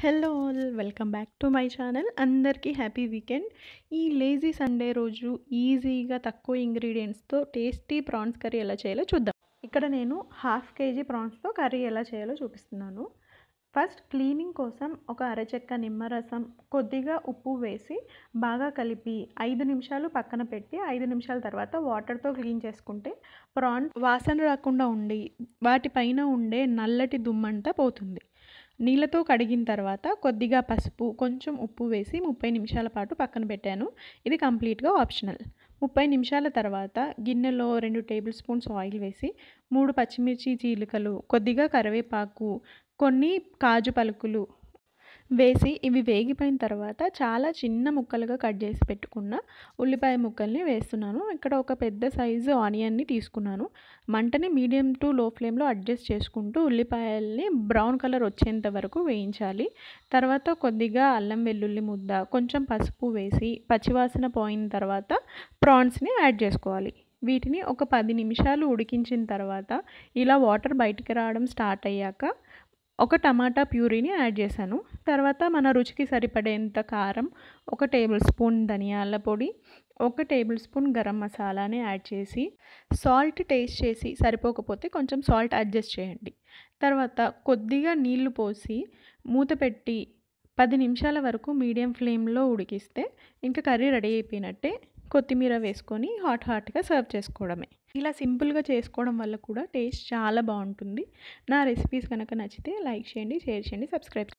hello all welcome back to my channel అందరికీ happy weekend ఈ lazy Sunday రోజు ఈజీగా తక్కువ ఇంగ్రీడియంట్స్తో టేస్టీ ప్రాన్స్ కర్రీ ఎలా చేయాలో చూద్దాం ఇక్కడ నేను హాఫ్ కేజీ ప్రాన్స్తో కర్రీ ఎలా చేయాలో చూపిస్తున్నాను ఫస్ట్ క్లీనింగ్ కోసం ఒక అరచెక్క నిమ్మరసం కొద్దిగా ఉప్పు వేసి బాగా కలిపి ఐదు నిమిషాలు పక్కన పెట్టి ఐదు నిమిషాల తర్వాత వాటర్తో క్లీన్ చేసుకుంటే ప్రాన్ వాసన రాకుండా ఉండి వాటిపైన ఉండే నల్లటి దుమ్మంతా పోతుంది నీళ్ళతో కడిగిన తర్వాత కొద్దిగా పసుపు కొంచెం ఉప్పు వేసి ముప్పై నిమిషాల పాటు పక్కన పెట్టాను ఇది కంప్లీట్గా ఆప్షనల్ ముప్పై నిమిషాల తర్వాత గిన్నెలో రెండు టేబుల్ స్పూన్స్ ఆయిల్ వేసి మూడు పచ్చిమిర్చి చీలికలు కొద్దిగా కరివేపాకు కొన్ని కాజు పలుకులు వేసి ఇవి వేగిపోయిన తర్వాత చాలా చిన్న ముక్కలుగా కట్ చేసి పెట్టుకున్న ఉల్లిపాయ ముక్కల్ని వేస్తున్నాను ఇక్కడ ఒక పెద్ద సైజు ఆనియన్ని తీసుకున్నాను మంటని మీడియం టు లో ఫ్లేమ్లో అడ్జస్ట్ చేసుకుంటూ ఉల్లిపాయల్ని బ్రౌన్ కలర్ వచ్చేంత వరకు వేయించాలి తర్వాత కొద్దిగా అల్లం వెల్లుల్లి ముద్ద కొంచెం పసుపు వేసి పచ్చివాసన పోయిన తర్వాత ప్రాన్స్ని యాడ్ చేసుకోవాలి వీటిని ఒక పది నిమిషాలు ఉడికించిన తర్వాత ఇలా వాటర్ బయటికి రావడం స్టార్ట్ అయ్యాక ఒక టమాటా ప్యూరీని యాడ్ చేశాను తర్వాత మన రుచికి సరిపడేంత కారం ఒక టేబుల్ స్పూన్ ధనియాల పొడి ఒక టేబుల్ స్పూన్ గరం మసాలాని యాడ్ చేసి సాల్ట్ టేస్ట్ చేసి సరిపోకపోతే కొంచెం సాల్ట్ అడ్జస్ట్ చేయండి తర్వాత కొద్దిగా నీళ్లు పోసి మూత పెట్టి పది నిమిషాల వరకు మీడియం ఫ్లేమ్లో ఉడికిస్తే ఇంకా కర్రీ రెడీ అయిపోయినట్టే కొత్తిమీర వేసుకొని హాట్ హాట్గా సర్వ్ చేసుకోవడమే ఇలా సింపుల్గా చేసుకోవడం వల్ల కూడా టేస్ట్ చాలా బాగుంటుంది నా రెసిపీస్ కనుక నచ్చితే లైక్ చేయండి షేర్ చేయండి సబ్స్క్రైబ్